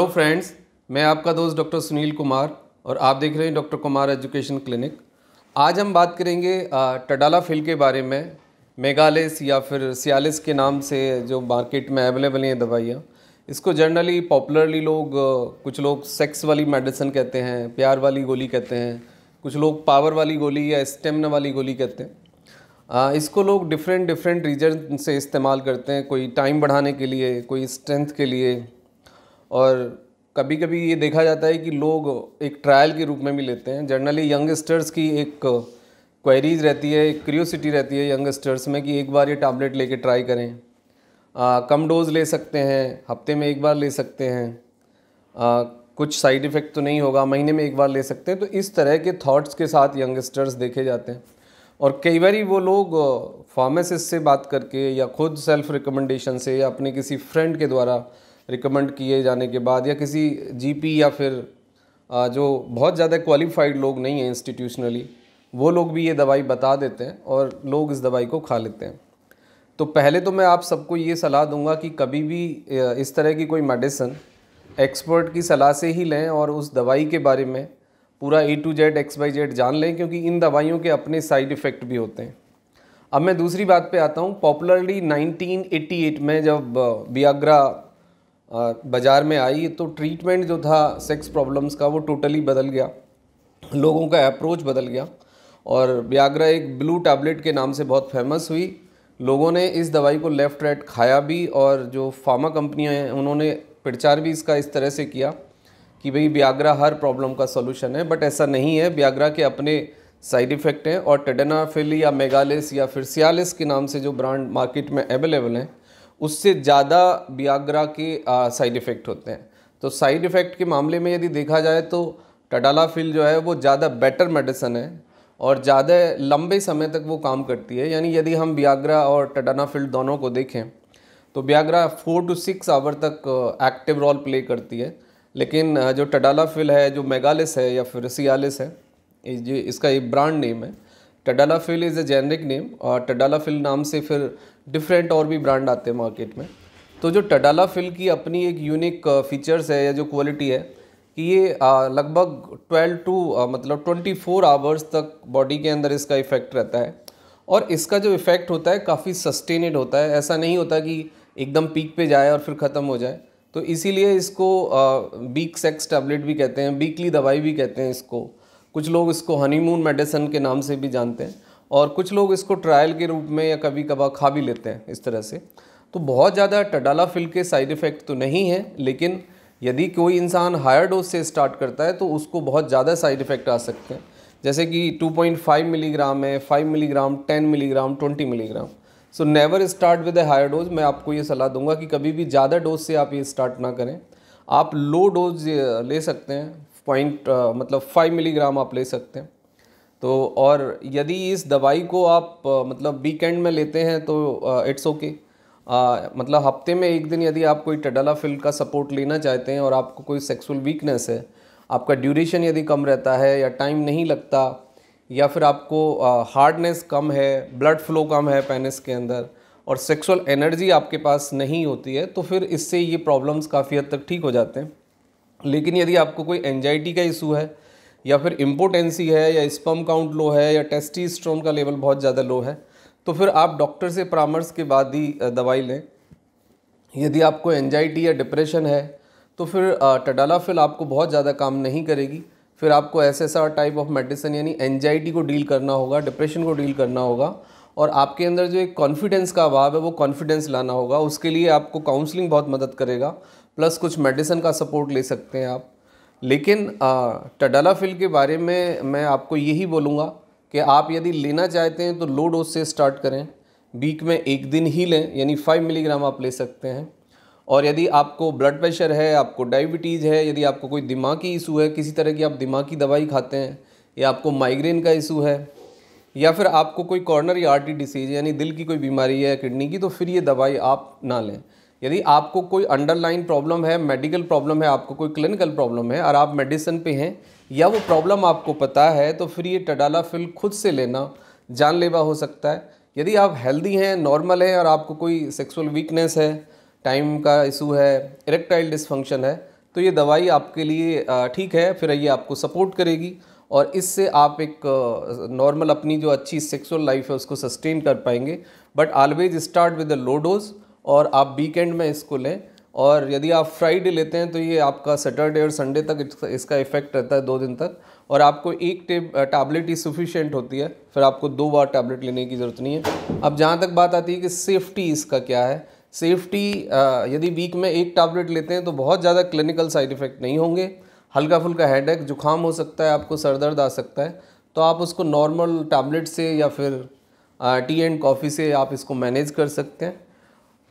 hello friends मैं आपका दोस्त डॉक्टर सुनील कुमार और आप देख रहे हैं डॉक्टर कुमार एजुकेशन क्लिनिक आज हम बात करेंगे टडाला फिल के बारे में मेगालिस या फिर सियालिस के नाम से जो मार्केट में अवेलेबल हैं दवाइयाँ इसको जनरली पॉपुलरली लोग कुछ लोग सेक्स वाली मेडिसिन कहते हैं प्यार वाली गोली कहते हैं कुछ लोग पावर वाली गोली या स्टेमिना वाली गोली कहते हैं इसको लोग डिफरेंट डिफरेंट रीजन से इस्तेमाल करते हैं कोई टाइम बढ़ाने के लिए कोई स्ट्रेंथ के लिए और कभी कभी ये देखा जाता है कि लोग एक ट्रायल के रूप में भी लेते हैं जनरली यंगस्टर्स की एक क्वेरीज रहती है एक क्रियोसिटी रहती है यंगस्टर्स में कि एक बार ये टैबलेट लेके ट्राई करें आ, कम डोज ले सकते हैं हफ्ते में एक बार ले सकते हैं आ, कुछ साइड इफ़ेक्ट तो नहीं होगा महीने में एक बार ले सकते हैं तो इस तरह के थॉट्स के साथ यंगस्टर्स देखे जाते हैं और कई बार वो लोग फार्मासिस्ट से बात करके या खुद सेल्फ रिकमेंडेशन से या अपने किसी फ्रेंड के द्वारा रिकमेंड किए जाने के बाद या किसी जीपी या फिर जो बहुत ज़्यादा क्वालिफाइड लोग नहीं हैं इंस्टीट्यूशनली वो लोग भी ये दवाई बता देते हैं और लोग इस दवाई को खा लेते हैं तो पहले तो मैं आप सबको ये सलाह दूंगा कि कभी भी इस तरह की कोई मेडिसिन एक्सपर्ट की सलाह से ही लें और उस दवाई के बारे में पूरा A to Z X Y Z जान लें क्योंकि इन दवाइयों के अपने साइड इफ़ेक्ट भी होते हैं अब मैं दूसरी बात पे आता हूँ पॉपुलरली 1988 में जब बियाग्रा बाज़ार में आई तो ट्रीटमेंट जो था सेक्स प्रॉब्लम्स का वो टोटली बदल गया लोगों का अप्रोच बदल गया और व्याग्रा एक ब्लू टैबलेट के नाम से बहुत फेमस हुई लोगों ने इस दवाई को लेफ़्ट राइट खाया भी और जो फार्मा कंपनियां हैं उन्होंने प्रचार भी इसका इस तरह से किया कि भाई व्याग्रा हर प्रॉब्लम का सोल्यूशन है बट ऐसा नहीं है व्याग्रा के अपने साइड इफ़ेक्ट हैं और टेडनाफिल या मेगालिस या फिर सियालिस के नाम से जो ब्रांड मार्केट में अवेलेबल हैं उससे ज़्यादा बियाग्रा के साइड इफ़ेक्ट होते हैं तो साइड इफ़ेक्ट के मामले में यदि देखा जाए तो टडालाफिल जो है वो ज़्यादा बेटर मेडिसन है और ज़्यादा लंबे समय तक वो काम करती है यानी यदि हम बियाग्रा और टडानाफिल दोनों को देखें तो Viagra four to six hour तक एक्टिव रोल प्ले करती है लेकिन जो टडालाफिल है जो मेगालिस है या फिर सियालिस है इसका एक ब्रांड नेम है tadalafil is a generic name और टडालाफिल नाम से फिर डिफरेंट और भी ब्रांड आते हैं मार्केट में तो जो टडालाफिल की अपनी एक यूनिक फीचर्स uh, है या जो क्वालिटी है कि ये uh, लगभग 12 टू uh, मतलब 24 आवर्स तक बॉडी के अंदर इसका इफ़ेक्ट रहता है और इसका जो इफ़ेक्ट होता है काफ़ी सस्टेनेड होता है ऐसा नहीं होता कि एकदम पीक पे जाए और फिर ख़त्म हो जाए तो इसीलिए इसको बीक सेक्स टैबलेट भी कहते हैं बीकली दवाई भी कहते हैं इसको कुछ लोग इसको हनीमून मेडिसन के नाम से भी जानते हैं और कुछ लोग इसको ट्रायल के रूप में या कभी कभार खा भी लेते हैं इस तरह से तो बहुत ज़्यादा फिल के साइड इफ़ेक्ट तो नहीं है लेकिन यदि कोई इंसान हायर डोज से स्टार्ट करता है तो उसको बहुत ज़्यादा साइड इफ़ेक्ट आ सकते हैं जैसे कि 2.5 मिलीग्राम है 5 milligram 10 milligram 20 milligram so never start with a higher dose मैं आपको ये सलाह दूंगा कि कभी भी ज़्यादा डोज से आप ये स्टार्ट ना करें आप लो डोज ले सकते हैं पॉइंट uh, मतलब फाइव मिलीग्राम आप ले सकते हैं तो और यदि इस दवाई को आप uh, मतलब वीकेंड में लेते हैं तो इट्स ओके आ, मतलब हफ्ते में एक दिन यदि आप कोई टेडालाफिल का सपोर्ट लेना चाहते हैं और आपको कोई सेक्सुअल वीकनेस है आपका ड्यूरेशन यदि कम रहता है या टाइम नहीं लगता या फिर आपको हार्डनेस uh, कम है ब्लड फ्लो कम है पेनिस के अंदर और सेक्सुअल एनर्जी आपके पास नहीं होती है तो फिर इससे ये प्रॉब्लम्स काफ़ी हद तक ठीक हो जाते हैं लेकिन यदि आपको कोई एनजाइटी का इशू है या फिर इम्पोटेंसी है या स्पम काउंट लो है या टेस्टी स्ट्रोन का लेवल बहुत ज़्यादा लो है तो फिर आप डॉक्टर से परामर्श के बाद ही दवाई लें यदि आपको एनजाइटी या डिप्रेशन है तो फिर टडालाफिल आपको बहुत ज़्यादा काम नहीं करेगी फिर आपको एस टाइप ऑफ मेडिसिन यानी एनजाइटी को डील करना होगा डिप्रेशन को डील करना होगा और आपके अंदर जो एक कॉन्फिडेंस का अभाव है वो कॉन्फिडेंस लाना होगा उसके लिए आपको काउंसलिंग बहुत मदद करेगा प्लस कुछ मेडिसिन का सपोर्ट ले सकते हैं आप लेकिन टडालाफिल के बारे में मैं आपको यही बोलूँगा कि आप यदि लेना चाहते हैं तो लो डोज से स्टार्ट करें वीक में एक दिन ही लें यानी फाइव मिलीग्राम आप ले सकते हैं और यदि आपको ब्लड प्रेशर है आपको डायबिटीज़ है यदि आपको कोई दिमागी इशू है किसी तरह की आप दिमागी दवाई खाते हैं या आपको माइग्रेन का इशू है या फिर आपको कोई कॉर्नर या आर्टी डिसीज यानी दिल की कोई बीमारी है किडनी की तो फिर ये दवाई आप ना लें यदि आपको कोई अंडरलाइन प्रॉब्लम है मेडिकल प्रॉब्लम है आपको कोई क्लिनिकल प्रॉब्लम है और आप मेडिसिन पे हैं या वो प्रॉब्लम आपको पता है तो फिर ये टडाला फिल खुद से लेना जानलेवा हो सकता है यदि आप हेल्दी हैं नॉर्मल हैं और आपको कोई सेक्सुअल वीकनेस है टाइम का इशू है इरेक्टाइल डिसफंक्शन है तो ये दवाई आपके लिए ठीक है फिर ये आपको सपोर्ट करेगी और इससे आप एक नॉर्मल अपनी जो अच्छी सेक्सुअल लाइफ है उसको सस्टेन कर पाएंगे but always start with a low dose और आप वीकेंड में इसको लें और यदि आप फ्राइडे लेते हैं तो ये आपका सैटरडे और संडे तक इसका इफेक्ट रहता है दो दिन तक और आपको एक टेब टैबलेट ही सफिशेंट होती है फिर आपको दो बार टैबलेट लेने की ज़रूरत नहीं है अब जहाँ तक बात आती है कि सेफ्टी इसका क्या है सेफ्टी यदि वीक में एक टैबलेट लेते हैं तो बहुत ज़्यादा क्लिनिकल साइड इफ़ेक्ट नहीं होंगे हल्का फुल्का हेड एक जुकाम हो सकता है आपको सर दर्द आ सकता है तो आप उसको नॉर्मल टैबलेट से या फिर टी एंड कॉफ़ी से आप इसको मैनेज कर सकते हैं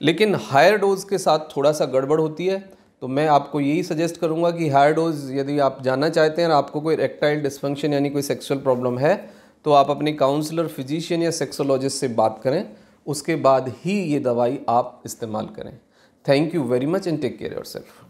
लेकिन हायर डोज़ के साथ थोड़ा सा गड़बड़ होती है तो मैं आपको यही सजेस्ट करूँगा कि हायर डोज़ यदि आप जाना चाहते हैं और आपको कोई रेक्टाइल डिस्फंक्शन यानी कोई सेक्सुअल प्रॉब्लम है तो आप अपने काउंसलर फिजिशियन या सेक्सोलॉजिस्ट से बात करें उसके बाद ही ये दवाई आप इस्तेमाल करें thank you very much and take care your self